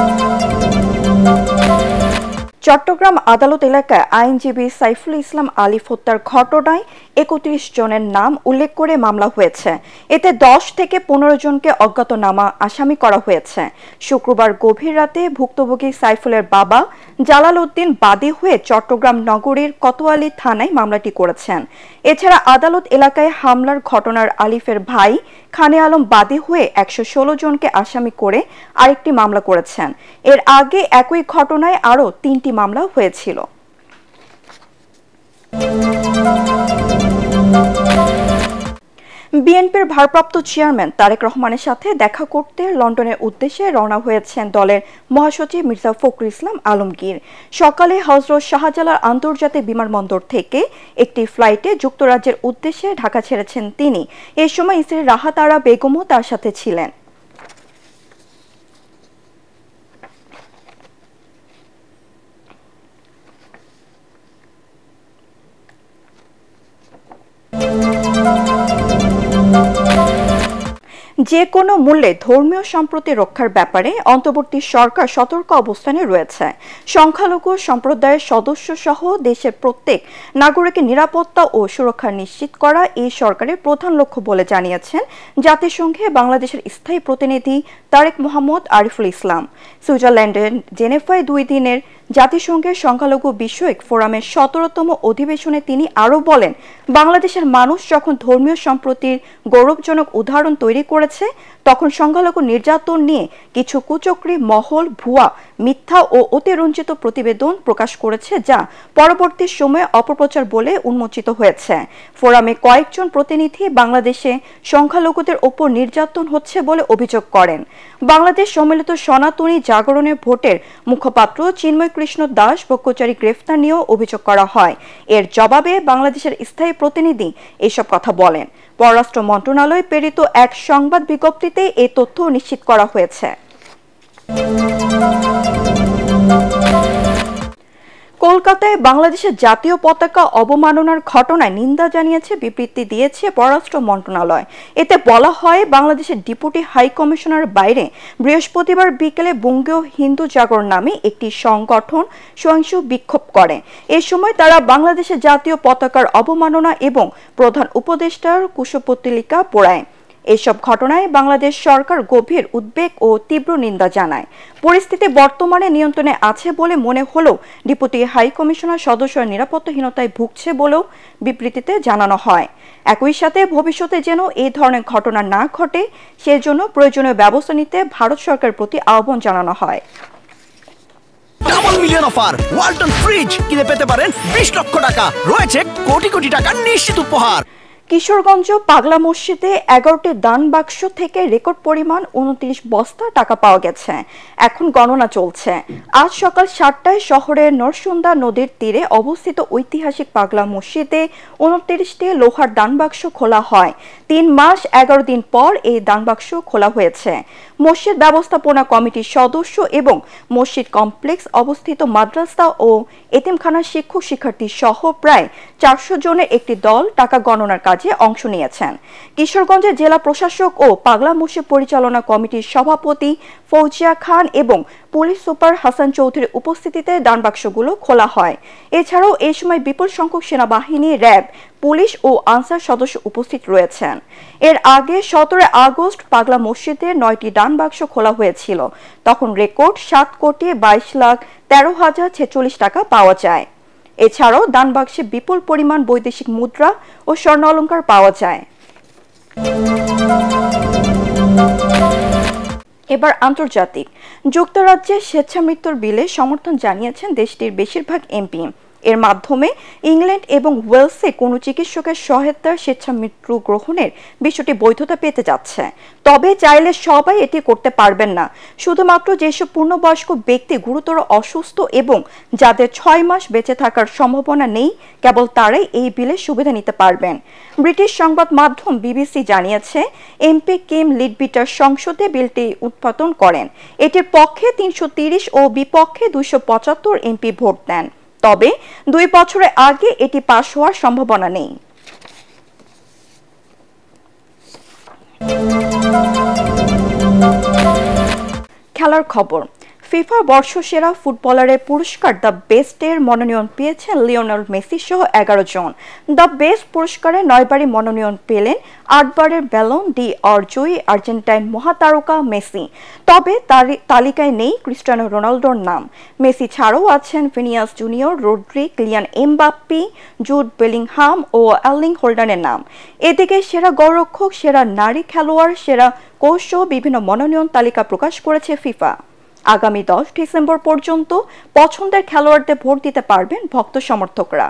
Thank you. Chittagong আদালত এলাকায় আইনজীবী সাইফুল ইসলাম আলী হত্যার ঘটনায় একত্রিশ জনের নাম উল্লেখ করে মামলা হয়েছে এতে দশ থেকে পনেরো জনকে অজ্ঞাতনামা আসামি করা হয়েছে শুক্রবার গভীর রাতে ভুক্তভোগী সাইফুলের বাবা জালাল উদ্দিন বাদী হয়ে চট্টগ্রাম নগরীর কতোয়ালি থানায় মামলাটি করেছেন এছাড়া আদালত এলাকায় হামলার ঘটনার আলিফের ভাই খানে আলম বাদী হয়ে একশো ষোলো জনকে আসামি করে আরেকটি মামলা করেছেন এর আগে একই ঘটনায় আরও তিনটি মামলা হয়েছিল বিএনপির ভারপ্রাপ্ত চেয়ারম্যান তারেক রহমানের সাথে দেখা করতে লন্ডনের উদ্দেশ্যে রওনা হয়েছেন দলের মহাসচিব মির্জা ফখরুল ইসলাম আলমগীর সকালে হজরত শাহজালাল আন্তর্জাতিক বিমানবন্দর থেকে একটি ফ্লাইটে যুক্তরাজ্যের উদ্দেশ্যে ঢাকা ছেড়েছেন তিনি এ সময় স্ত্রী রাহাতারা বেগমও তার সাথে ছিলেন যে কোনো মূল্যে ধর্মীয় সম্প্রতি রক্ষার ব্যাপারে অন্তর্বর্তী সরকার সতর্ক অবস্থানে রয়েছে সংখ্যালঘু সম্প্রদায়ের সদস্য সহ দেশের প্রত্যেক নাগরিকের নিরাপত্তা ও সুরক্ষা নিশ্চিত করা এই সরকারের প্রধান লক্ষ্য বলে জানিয়েছেন জাতিসংঘে বাংলাদেশের স্থায়ী প্রতিনিধি তারেক মোহাম্মদ আরিফুল ইসলাম সুইজারল্যান্ডের জেনেফায় দুই দিনের জাতিসংঘের সংখ্যালঘু বিষয়ক ফোরামের সতেরোতম অধিবেশনে তিনি আরও বলেন বাংলাদেশের মানুষ যখন ধর্মীয় সম্প্রতির গৌরবজনক উদাহরণ তৈরি করেছে তখন সংখ্যালঘু নির্যাতন নিয়ে কিছু কুচক্রি মহল ভুয়া মিথ্যা ও অতিরঞ্জিত প্রতিবেদন প্রকাশ করেছে যা পরবর্তী সময়ে অপপ্রচার বলে উন্মোচিত হয়েছে ফোরামে কয়েকজন প্রতিনিধি বাংলাদেশে সংখ্যালঘুদের ওপর নির্যাতন হচ্ছে বলে অভিযোগ করেন বাংলাদেশ সম্মিলিত সনাতনী জাগরণের ভোটের মুখপাত্র চিন্ময় কৃষ্ণ দাস ভক্তচারী গ্রেফতার নিয়েও অভিযোগ করা হয় এর জবাবে বাংলাদেশের স্থায়ী প্রতিনিধি এসব কথা বলেন পররাষ্ট্র মন্ত্রণালয়ে প্রেরিত এক সংবাদ বিজ্ঞপ্তিতে এ তথ্য নিশ্চিত করা হয়েছে কলকাতায় বাংলাদেশের জাতীয় পতাকা অবমাননার ঘটনায় নিন্দা জানিয়েছে বিবৃতি দিয়েছে পররাষ্ট্র মন্ত্রণালয় এতে বলা হয় বাংলাদেশের ডেপুটি হাই কমিশনার বাইরে বৃহস্পতিবার বিকেলে বঙ্গীয় হিন্দু জাগরণ নামে একটি সংগঠন সহিংস বিক্ষোভ করে এ সময় তারা বাংলাদেশের জাতীয় পতাকার অবমাননা এবং প্রধান উপদেষ্টার কুশপুত্তলিকা পোড়ায় এসব ঘটনায় বাংলাদেশ সরকার গভীর উদ্বেগ ও তীব্র নিন্দা জানায় পরিস্থিতি বর্তমানে নিয়ন্ত্রণে আছে বলে মনে হলেও ডিপুটি হাই কমিশনার সদস্যের নিরাপত্তাহীনতায় ভুগছে বলেও বিবৃতিতে জানানো হয় একই সাথে ভবিষ্যতে যেন এই ধরনের ঘটনা না ঘটে সেজন্য প্রয়োজনীয় ব্যবস্থা নিতে ভারত সরকারের প্রতি আহ্বান জানানো হয় মিলিয়ন অফার ওয়ালটন ফ্রিজ কিনে পেতে পারেন বিশ লক্ষ টাকা রয়েছে কোটি কোটি টাকা নিশ্চিত উপহার কিশোরগঞ্জ পাগলা মসজিদে এগারোটি দান বাক্স থেকে রেকর্ড পরিমাণ উনত্রিশ বস্তা টাকা পাওয়া গেছে এখন গণনা চলছে আজ সকাল সাতটায় শহরের নরসুন্দা নদীর তীরে অবস্থিত ঐতিহাসিক পাগলা মসজিদে উনত্রিশটি লোহার দান বাক্স খোলা হয় তিন মাস এগারো দিন পর এই দান বাক্স খোলা হয়েছে মসজিদ ব্যবস্থাপনা কমিটির সদস্য এবং মসজিদ কমপ্লেক্স অবস্থিত মাদ্রাসা ও এতিমখানার শিক্ষক শিক্ষার্থী সহ প্রায় চারশো জনের একটি দল টাকা গণনার কাজ কাজে অংশ নিয়েছেন কিশোরগঞ্জের জেলা প্রশাসক ও পাগলা মোর্শিদ পরিচালনা কমিটির সভাপতি ফৌজিয়া খান এবং পুলিশ সুপার হাসান চৌধুরীর উপস্থিতিতে বাক্সগুলো খোলা হয় এছাড়াও এই সময় বিপুল সংখ্যক সেনাবাহিনী র্যাব পুলিশ ও আনসার সদস্য উপস্থিত রয়েছেন এর আগে সতেরো আগস্ট পাগলা মসজিদে নয়টি ডান বাক্স খোলা হয়েছিল তখন রেকর্ড সাত কোটি বাইশ লাখ তেরো হাজার ছেচল্লিশ টাকা পাওয়া যায় এছাড়াও দানবাক্সে বিপুল পরিমাণ বৈদেশিক মুদ্রা ও স্বর্ণ অলঙ্কার পাওয়া যায় এবার আন্তর্জাতিক যুক্তরাজ্যে স্বেচ্ছামৃত্যুর বিলে সমর্থন জানিয়েছেন দেশটির বেশিরভাগ এমপি এর মাধ্যমে ইংল্যান্ড এবং ওয়েলসে কোনো চিকিৎসকের সহায়তার স্বেচ্ছা মৃত্যু গ্রহণের বিষয়টি বৈধতা পেতে যাচ্ছে তবে চাইলে সবাই এটি করতে পারবেন না শুধুমাত্র যেসব পূর্ণবয়স্ক ব্যক্তি গুরুতর অসুস্থ এবং যাদের ছয় মাস বেঁচে থাকার সম্ভাবনা নেই কেবল তারাই এই বিলের সুবিধা নিতে পারবেন ব্রিটিশ সংবাদ মাধ্যম বিবিসি জানিয়েছে এমপি কিম লিডবিটার সংসদে বিলটি উৎপাদন করেন এটির পক্ষে তিনশো ও বিপক্ষে দুইশো এমপি ভোট দেন তবে দুই বছরের আগে এটি পাশ হওয়ার সম্ভাবনা নেই খেলার খবর ফিফা বর্ষসেরা ফুটবলারের পুরস্কার দ্য বেস্টের মনোনয়ন পেয়েছেন লিওনাল মেসি সহ এগারো জন দ্য বেস্ট পুরস্কারে নয়বারই মনোনয়ন পেলেন আটবারের ব্যালন ডি জয়ী আর্জেন্টাইন মহাতারকা মেসি তবে তালিকায় নেই ক্রিস্টানো রোনালদোর নাম মেসি ছাড়াও আছেন Vinicius Junior Rodri Kylian Mbappe Jude Bellingham ও অ্যালিং হোল্ডারের নাম এদিকে সেরা গোলরক্ষক সেরা নারী খেলোয়াড় সেরা কোষ বিভিন্ন মনোনয়ন তালিকা প্রকাশ করেছে ফিফা আগামী দশ ডিসেম্বর পর্যন্ত পছন্দের খেলোয়াড়দের ভোট দিতে পারবেন ভক্ত সমর্থকরা